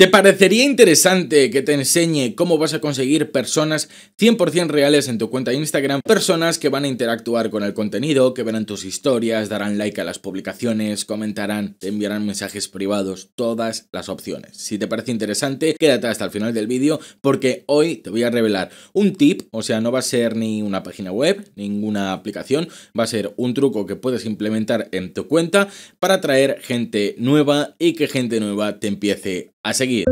¿Te parecería interesante que te enseñe cómo vas a conseguir personas 100% reales en tu cuenta de Instagram? Personas que van a interactuar con el contenido, que verán tus historias, darán like a las publicaciones, comentarán, te enviarán mensajes privados, todas las opciones. Si te parece interesante, quédate hasta el final del vídeo porque hoy te voy a revelar un tip, o sea, no va a ser ni una página web, ninguna aplicación, va a ser un truco que puedes implementar en tu cuenta para atraer gente nueva y que gente nueva te empiece a seguir.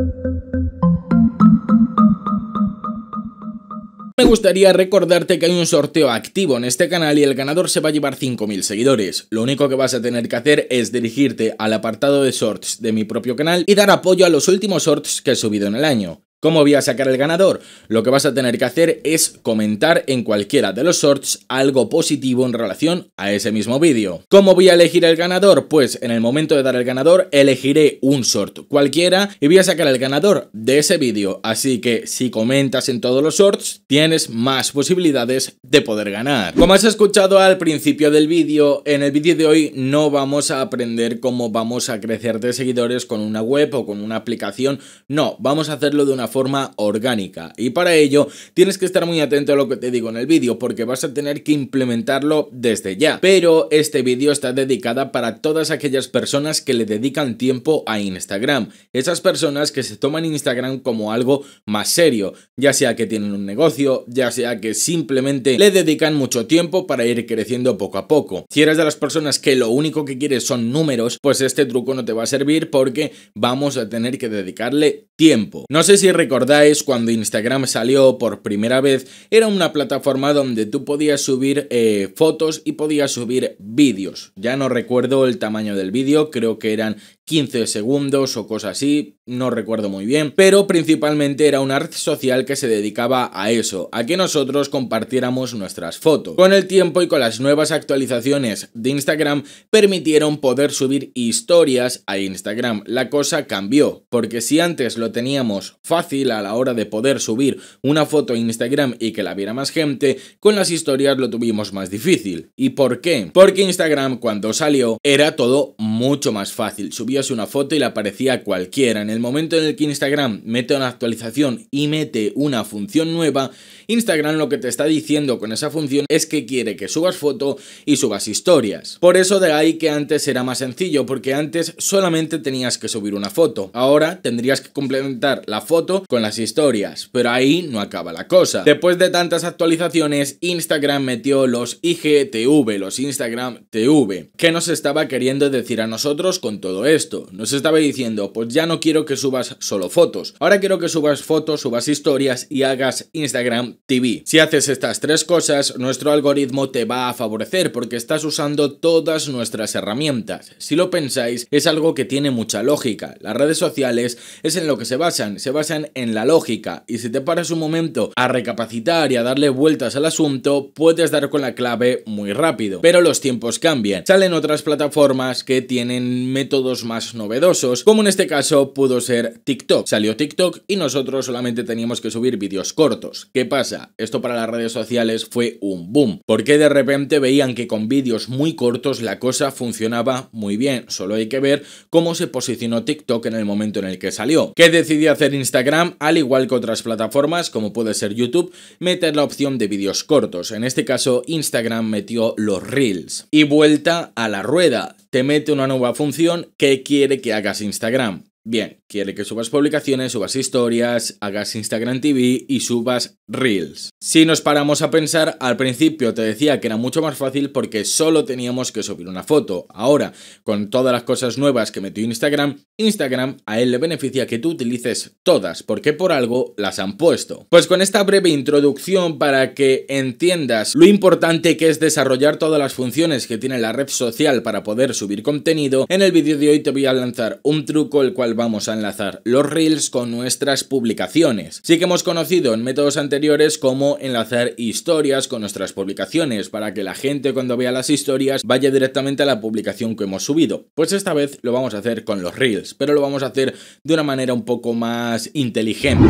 Me gustaría recordarte que hay un sorteo activo en este canal y el ganador se va a llevar 5.000 seguidores. Lo único que vas a tener que hacer es dirigirte al apartado de shorts de mi propio canal y dar apoyo a los últimos shorts que he subido en el año. ¿Cómo voy a sacar el ganador? Lo que vas a tener que hacer es comentar en cualquiera de los shorts algo positivo en relación a ese mismo vídeo. ¿Cómo voy a elegir el ganador? Pues en el momento de dar el ganador elegiré un short cualquiera y voy a sacar el ganador de ese vídeo. Así que si comentas en todos los shorts tienes más posibilidades de poder ganar. Como has escuchado al principio del vídeo, en el vídeo de hoy no vamos a aprender cómo vamos a crecer de seguidores con una web o con una aplicación. No, vamos a hacerlo de una forma orgánica. Y para ello tienes que estar muy atento a lo que te digo en el vídeo porque vas a tener que implementarlo desde ya. Pero este vídeo está dedicada para todas aquellas personas que le dedican tiempo a Instagram. Esas personas que se toman Instagram como algo más serio, ya sea que tienen un negocio, ya sea que simplemente le dedican mucho tiempo para ir creciendo poco a poco. Si eres de las personas que lo único que quieres son números, pues este truco no te va a servir porque vamos a tener que dedicarle tiempo. No sé si recordáis, cuando Instagram salió por primera vez, era una plataforma donde tú podías subir eh, fotos y podías subir vídeos. Ya no recuerdo el tamaño del vídeo, creo que eran 15 segundos o cosas así, no recuerdo muy bien, pero principalmente era una red social que se dedicaba a eso, a que nosotros compartiéramos nuestras fotos. Con el tiempo y con las nuevas actualizaciones de Instagram permitieron poder subir historias a Instagram. La cosa cambió, porque si antes lo teníamos fácil a la hora de poder subir una foto a Instagram y que la viera más gente, con las historias lo tuvimos más difícil. ¿Y por qué? Porque Instagram cuando salió era todo mucho más fácil, una foto y la aparecía cualquiera. En el momento en el que Instagram mete una actualización y mete una función nueva, Instagram lo que te está diciendo con esa función es que quiere que subas foto y subas historias. Por eso de ahí que antes era más sencillo, porque antes solamente tenías que subir una foto. Ahora tendrías que complementar la foto con las historias, pero ahí no acaba la cosa. Después de tantas actualizaciones, Instagram metió los IGTV, los Instagram TV. ¿Qué nos estaba queriendo decir a nosotros con todo esto? Nos estaba diciendo, pues ya no quiero que subas solo fotos. Ahora quiero que subas fotos, subas historias y hagas Instagram TV. Si haces estas tres cosas, nuestro algoritmo te va a favorecer porque estás usando todas nuestras herramientas. Si lo pensáis, es algo que tiene mucha lógica. Las redes sociales es en lo que se basan, se basan en la lógica. Y si te paras un momento a recapacitar y a darle vueltas al asunto, puedes dar con la clave muy rápido. Pero los tiempos cambian. Salen otras plataformas que tienen métodos más novedosos, como en este caso pudo ser TikTok. Salió TikTok y nosotros solamente teníamos que subir vídeos cortos. ¿Qué pasa? Esto para las redes sociales fue un boom, porque de repente veían que con vídeos muy cortos la cosa funcionaba muy bien. Solo hay que ver cómo se posicionó TikTok en el momento en el que salió. ¿Qué decidió hacer Instagram? Al igual que otras plataformas, como puede ser YouTube, meter la opción de vídeos cortos. En este caso, Instagram metió los reels. Y vuelta a la rueda te mete una nueva función que quiere que hagas Instagram. Bien, Quiere que subas publicaciones, subas historias, hagas Instagram TV y subas Reels. Si nos paramos a pensar, al principio te decía que era mucho más fácil porque solo teníamos que subir una foto. Ahora, con todas las cosas nuevas que metió Instagram, Instagram a él le beneficia que tú utilices todas, porque por algo las han puesto. Pues con esta breve introducción para que entiendas lo importante que es desarrollar todas las funciones que tiene la red social para poder subir contenido, en el vídeo de hoy te voy a lanzar un truco el cual vamos a enlazar los reels con nuestras publicaciones. Sí que hemos conocido en métodos anteriores cómo enlazar historias con nuestras publicaciones para que la gente cuando vea las historias vaya directamente a la publicación que hemos subido. Pues esta vez lo vamos a hacer con los reels, pero lo vamos a hacer de una manera un poco más inteligente.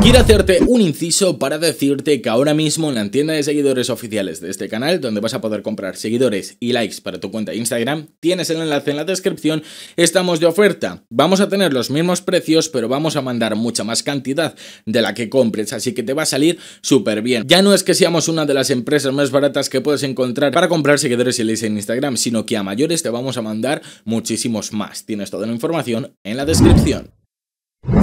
Quiero hacerte un inciso para decirte que ahora mismo en la tienda de seguidores oficiales de este canal, donde vas a poder comprar seguidores y likes para tu cuenta de Instagram, tienes el enlace en la descripción, estamos de oferta. Vamos a tener los mismos precios, pero vamos a mandar mucha más cantidad de la que compres, así que te va a salir súper bien. Ya no es que seamos una de las empresas más baratas que puedes encontrar para comprar seguidores y likes en Instagram, sino que a mayores te vamos a mandar muchísimos más. Tienes toda la información en la descripción.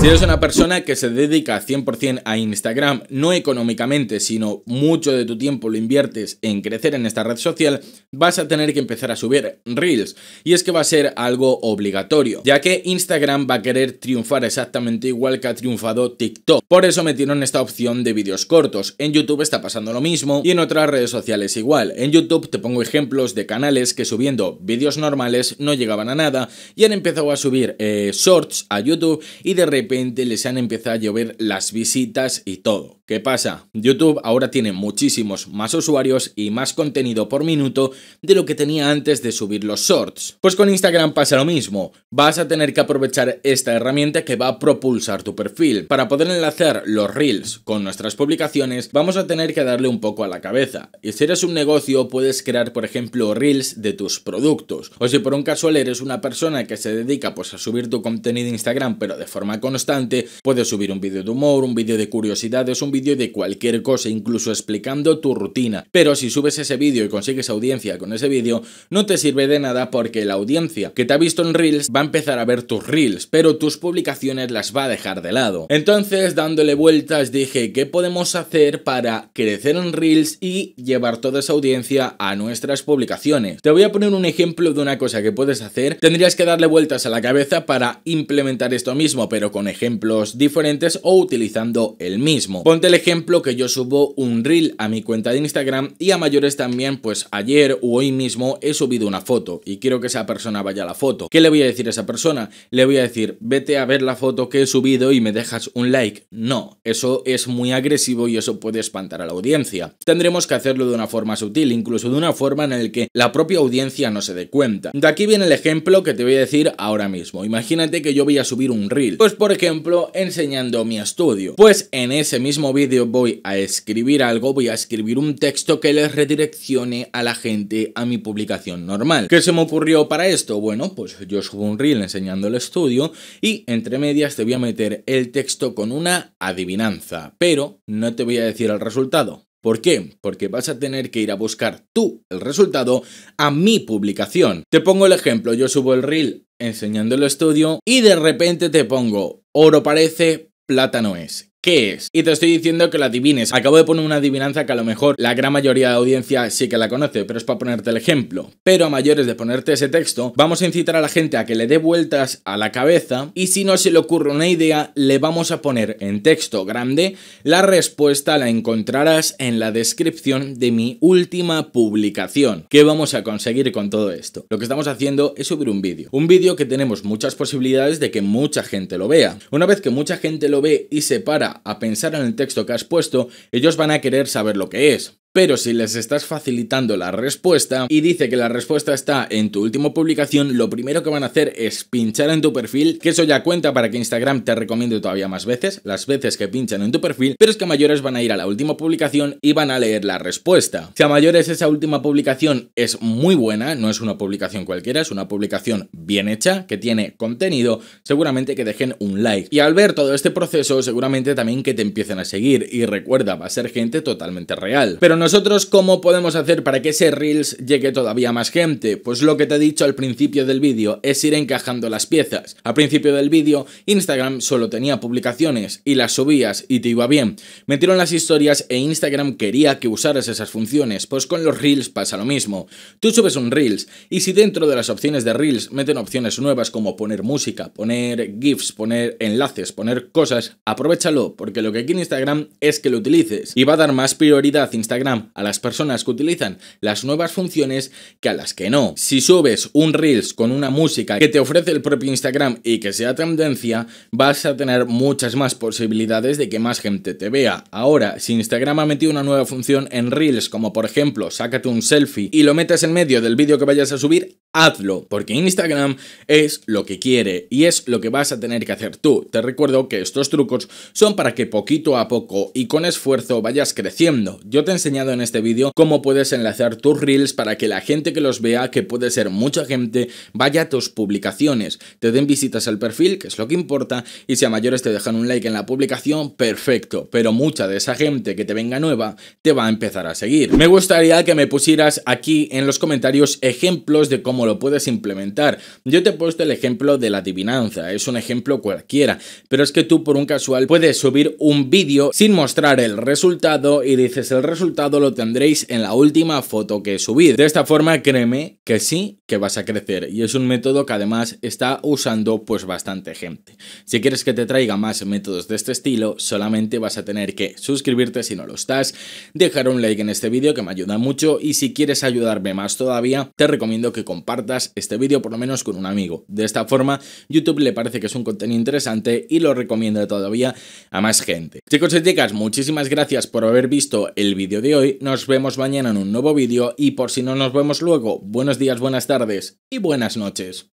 Si eres una persona que se dedica 100% a Instagram, no económicamente, sino mucho de tu tiempo lo inviertes en crecer en esta red social, vas a tener que empezar a subir reels. Y es que va a ser algo obligatorio, ya que Instagram va a querer triunfar exactamente igual que ha triunfado TikTok. Por eso metieron esta opción de vídeos cortos. En YouTube está pasando lo mismo y en otras redes sociales igual. En YouTube te pongo ejemplos de canales que subiendo vídeos normales no llegaban a nada y han empezado a subir eh, shorts a YouTube y de de repente les han empezado a llover las visitas y todo. ¿Qué pasa? YouTube ahora tiene muchísimos más usuarios y más contenido por minuto de lo que tenía antes de subir los shorts. Pues con Instagram pasa lo mismo, vas a tener que aprovechar esta herramienta que va a propulsar tu perfil. Para poder enlazar los reels con nuestras publicaciones vamos a tener que darle un poco a la cabeza. Y si eres un negocio puedes crear por ejemplo reels de tus productos o si por un casual eres una persona que se dedica pues a subir tu contenido en Instagram pero de forma constante puedes subir un vídeo de humor, un vídeo de curiosidades, un de cualquier cosa, incluso explicando tu rutina. Pero si subes ese vídeo y consigues audiencia con ese vídeo, no te sirve de nada porque la audiencia que te ha visto en Reels va a empezar a ver tus Reels, pero tus publicaciones las va a dejar de lado. Entonces, dándole vueltas, dije, ¿qué podemos hacer para crecer en Reels y llevar toda esa audiencia a nuestras publicaciones? Te voy a poner un ejemplo de una cosa que puedes hacer. Tendrías que darle vueltas a la cabeza para implementar esto mismo, pero con ejemplos diferentes o utilizando el mismo. Ponte el ejemplo que yo subo un reel a mi cuenta de Instagram y a mayores también pues ayer o hoy mismo he subido una foto y quiero que esa persona vaya a la foto. ¿Qué le voy a decir a esa persona? Le voy a decir, vete a ver la foto que he subido y me dejas un like. No, eso es muy agresivo y eso puede espantar a la audiencia. Tendremos que hacerlo de una forma sutil, incluso de una forma en la que la propia audiencia no se dé cuenta. De aquí viene el ejemplo que te voy a decir ahora mismo. Imagínate que yo voy a subir un reel, pues por ejemplo enseñando mi estudio. Pues en ese mismo vídeo voy a escribir algo, voy a escribir un texto que les redireccione a la gente a mi publicación normal. ¿Qué se me ocurrió para esto? Bueno, pues yo subo un reel enseñando el estudio y entre medias te voy a meter el texto con una adivinanza, pero no te voy a decir el resultado. ¿Por qué? Porque vas a tener que ir a buscar tú el resultado a mi publicación. Te pongo el ejemplo, yo subo el reel enseñando el estudio y de repente te pongo oro parece, plátano es. ¿Qué es? Y te estoy diciendo que la adivines. Acabo de poner una adivinanza que a lo mejor la gran mayoría de la audiencia sí que la conoce, pero es para ponerte el ejemplo. Pero a mayores de ponerte ese texto, vamos a incitar a la gente a que le dé vueltas a la cabeza y si no se le ocurre una idea, le vamos a poner en texto grande. La respuesta la encontrarás en la descripción de mi última publicación. ¿Qué vamos a conseguir con todo esto? Lo que estamos haciendo es subir un vídeo. Un vídeo que tenemos muchas posibilidades de que mucha gente lo vea. Una vez que mucha gente lo ve y se para a pensar en el texto que has puesto, ellos van a querer saber lo que es pero si les estás facilitando la respuesta y dice que la respuesta está en tu última publicación, lo primero que van a hacer es pinchar en tu perfil, que eso ya cuenta para que Instagram te recomiende todavía más veces, las veces que pinchan en tu perfil, pero es que a mayores van a ir a la última publicación y van a leer la respuesta. Si a mayores esa última publicación es muy buena, no es una publicación cualquiera, es una publicación bien hecha, que tiene contenido, seguramente que dejen un like. Y al ver todo este proceso, seguramente también que te empiecen a seguir. Y recuerda, va a ser gente totalmente real. Pero no nosotros, ¿cómo podemos hacer para que ese Reels llegue todavía más gente? Pues lo que te he dicho al principio del vídeo, es ir encajando las piezas. Al principio del vídeo, Instagram solo tenía publicaciones y las subías y te iba bien. Metieron las historias e Instagram quería que usaras esas funciones, pues con los Reels pasa lo mismo. Tú subes un Reels y si dentro de las opciones de Reels meten opciones nuevas como poner música, poner GIFs, poner enlaces, poner cosas, aprovechalo, porque lo que quiere Instagram es que lo utilices y va a dar más prioridad Instagram a las personas que utilizan las nuevas funciones que a las que no. Si subes un Reels con una música que te ofrece el propio Instagram y que sea tendencia, vas a tener muchas más posibilidades de que más gente te vea. Ahora, si Instagram ha metido una nueva función en Reels, como por ejemplo, sácate un selfie y lo metas en medio del vídeo que vayas a subir, hazlo, porque Instagram es lo que quiere y es lo que vas a tener que hacer tú. Te recuerdo que estos trucos son para que poquito a poco y con esfuerzo vayas creciendo. Yo te he enseñado en este vídeo cómo puedes enlazar tus reels para que la gente que los vea, que puede ser mucha gente, vaya a tus publicaciones, te den visitas al perfil, que es lo que importa, y si a mayores te dejan un like en la publicación, perfecto, pero mucha de esa gente que te venga nueva te va a empezar a seguir. Me gustaría que me pusieras aquí en los comentarios ejemplos de cómo lo puedes implementar. Yo te he puesto el ejemplo de la adivinanza, es un ejemplo cualquiera, pero es que tú por un casual puedes subir un vídeo sin mostrar el resultado y dices el resultado lo tendréis en la última foto que subir De esta forma créeme que sí que vas a crecer y es un método que además está usando pues bastante gente. Si quieres que te traiga más métodos de este estilo, solamente vas a tener que suscribirte si no lo estás, dejar un like en este vídeo que me ayuda mucho y si quieres ayudarme más todavía, te recomiendo que compartas este vídeo por lo menos con un amigo. De esta forma, YouTube le parece que es un contenido interesante y lo recomienda todavía a más gente. Chicos y chicas, muchísimas gracias por haber visto el vídeo de hoy. Nos vemos mañana en un nuevo vídeo y por si no nos vemos luego, buenos días, buenas tardes y buenas noches.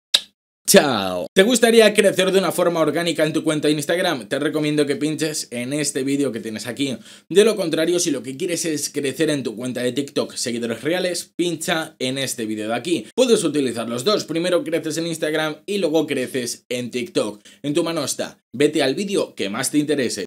¡Chao! ¿Te gustaría crecer de una forma orgánica en tu cuenta de Instagram? Te recomiendo que pinches en este vídeo que tienes aquí. De lo contrario, si lo que quieres es crecer en tu cuenta de TikTok seguidores reales, pincha en este vídeo de aquí. Puedes utilizar los dos. Primero creces en Instagram y luego creces en TikTok. En tu mano está. Vete al vídeo que más te interese.